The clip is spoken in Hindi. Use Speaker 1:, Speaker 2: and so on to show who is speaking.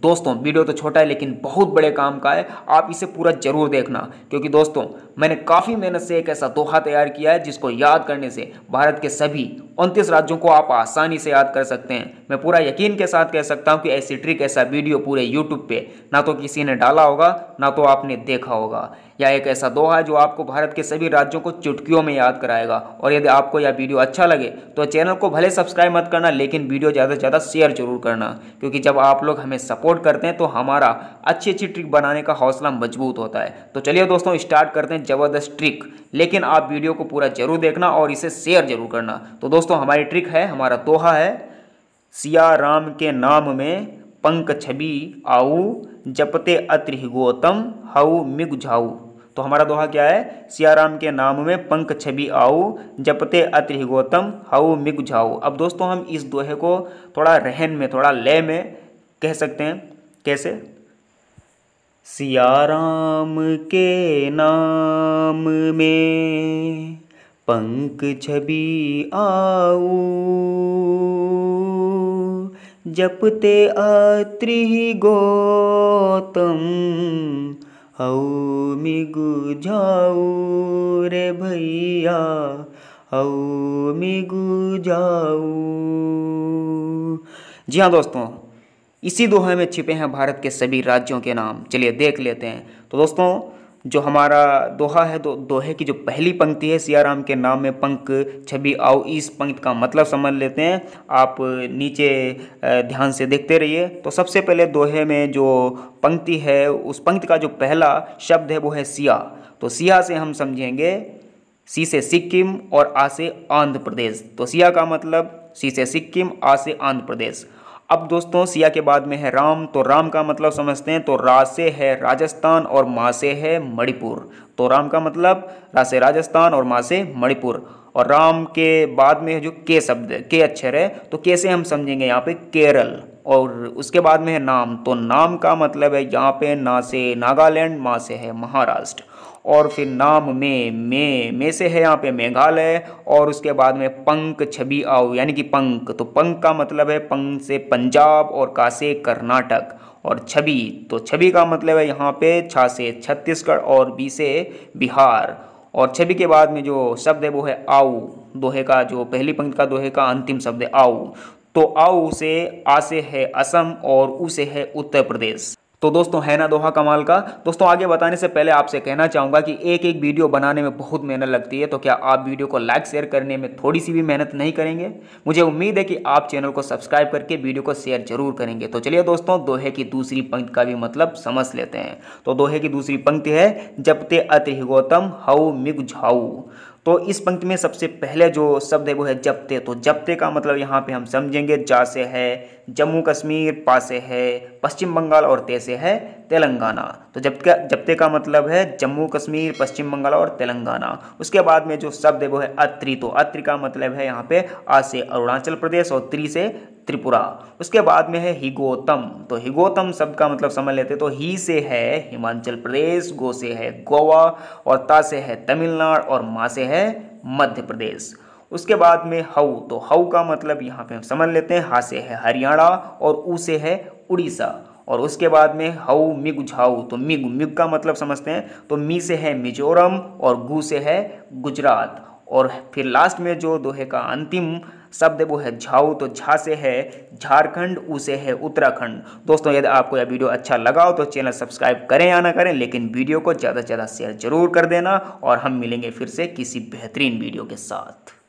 Speaker 1: दोस्तों वीडियो तो छोटा है लेकिन बहुत बड़े काम का है आप इसे पूरा जरूर देखना क्योंकि दोस्तों मैंने काफ़ी मेहनत से एक ऐसा दोहा तैयार किया है जिसको याद करने से भारत के सभी उनतीस राज्यों को आप आसानी से याद कर सकते हैं मैं पूरा यकीन के साथ कह सकता हूँ कि ऐसी ट्रिक ऐसा वीडियो पूरे यूट्यूब पे ना तो किसी ने डाला होगा ना तो आपने देखा होगा या एक ऐसा दोहा जो आपको भारत के सभी राज्यों को चुटकियों में याद कराएगा और यदि आपको यह वीडियो अच्छा लगे तो चैनल को भले सब्सक्राइब मत करना लेकिन वीडियो ज़्यादा से ज़्यादा शेयर जरूर करना क्योंकि जब आप लोग हमें सपोर्ट करते हैं तो हमारा अच्छी अच्छी ट्रिक बनाने का हौसला मजबूत होता है तो चलिए दोस्तों स्टार्ट करते हैं ज़बरदस्त ट्रिक लेकिन आप वीडियो को पूरा जरूर देखना और इसे शेयर जरूर करना तो दोस्तों दोस्तों हमारी ट्रिक है हमारा तोहा है सिया राम के नाम में पंक छवि आऊ जपते अत्रि गौतम हऊ मिग झाऊ तो हमारा दोहा क्या है सियाराम के नाम में पंख छवि आओ जपते अत्रि गौतम हाउ मिग झाऊ अब दोस्तों हम इस दोहे को थोड़ा रहन में थोड़ा लय में कह सकते हैं कैसे सियाराम के
Speaker 2: नाम में पंख छवि आओ जपते आत्रि गौतम मिगु जाओ रे भैया मिगु जाओ
Speaker 1: जी हाँ दोस्तों इसी दोहे में छिपे हैं भारत के सभी राज्यों के नाम चलिए देख लेते हैं तो दोस्तों जो हमारा दोहा है तो दोहे की जो पहली पंक्ति है सियाराम के नाम में पंक छवि आओ इस पंक्त का मतलब समझ लेते हैं आप नीचे ध्यान से देखते रहिए तो सबसे पहले दोहे में जो पंक्ति है उस पंक्ति का जो पहला शब्द है वो है सिया तो सिया से हम समझेंगे सी से सिक्किम और आ से आंध्र प्रदेश तो सिया का मतलब सी से सिक्किम आ से आंध्र प्रदेश अब दोस्तों सिया के बाद में है राम तो राम का मतलब समझते हैं तो रा से है राजस्थान और माँ से है मणिपुर तो राम का मतलब रा से राजस्थान और माँ से मणिपुर और राम के बाद में जो के शब्द के अक्षर है तो के से हम समझेंगे यहाँ पे केरल और उसके बाद में है नाम तो नाम का मतलब है यहाँ पे ना से नागालैंड माँ से है महाराष्ट्र और फिर नाम में में में से है यहाँ पे मेघालय और उसके बाद में पंक छबी आओ यानी कि पंक तो पंक का मतलब है पंक से पंजाब और का से कर्नाटक और छबी तो छवि का मतलब है यहाँ पे छा से छत्तीसगढ़ और बी से बिहार और छवि के बाद में जो शब्द है वो है आऊ दोहे का जो पहली पंक्ति का दोहे का अंतिम शब्द है आऊ तो आऊ से आ से है असम और उसे है उत्तर प्रदेश तो दोस्तों है ना दोहा कमाल का दोस्तों आगे बताने से पहले आपसे कहना चाहूँगा कि एक एक वीडियो बनाने में बहुत मेहनत लगती है तो क्या आप वीडियो को लाइक शेयर करने में थोड़ी सी भी मेहनत नहीं करेंगे मुझे उम्मीद है कि आप चैनल को सब्सक्राइब करके वीडियो को शेयर जरूर करेंगे तो चलिए दोस्तों दोहे की दूसरी पंक्ति का भी मतलब समझ लेते हैं तो दोहे की दूसरी पंक्ति है जपते अति गौतम हाउ मिग झाऊ तो इस पंक्ति में सबसे पहले जो शब्द है वो है जपते तो जपते का मतलब यहाँ पे हम समझेंगे जा से है जम्मू कश्मीर पासे है पश्चिम बंगाल और ते से है तेलंगाना तो का जबते का मतलब है जम्मू कश्मीर पश्चिम बंगाल और तेलंगाना उसके बाद में जो शब्द है वो है अत्रि तो अत्रि का मतलब है यहाँ पे आ से अरुणाचल प्रदेश और त्रि से त्रिपुरा उसके बाद में है हिगोतम तो हिगोतम शब्द का मतलब समझ लेते तो ही से है हिमाचल प्रदेश गो से है गोवा और ता से है तमिलनाडु और माँ से है मध्य प्रदेश उसके बाद में हउ तो हउ का मतलब यहाँ पे हम समझ लेते हैं हा से है हरियाणा और ऊ से है उड़ीसा और उसके बाद में हउ मिग झाऊ तो मिग मिग का मतलब समझते हैं तो मी से है मिजोरम और गु से है गुजरात और फिर लास्ट में जो दोहे का अंतिम शब्द वो है झाऊ तो झा से है झारखंड ऊ से है उत्तराखंड दोस्तों यदि आपको यह वीडियो अच्छा लगा हो तो चैनल सब्सक्राइब करें या ना करें लेकिन वीडियो को ज़्यादा से ज़्यादा शेयर जरूर कर देना और हम मिलेंगे फिर से किसी बेहतरीन वीडियो के साथ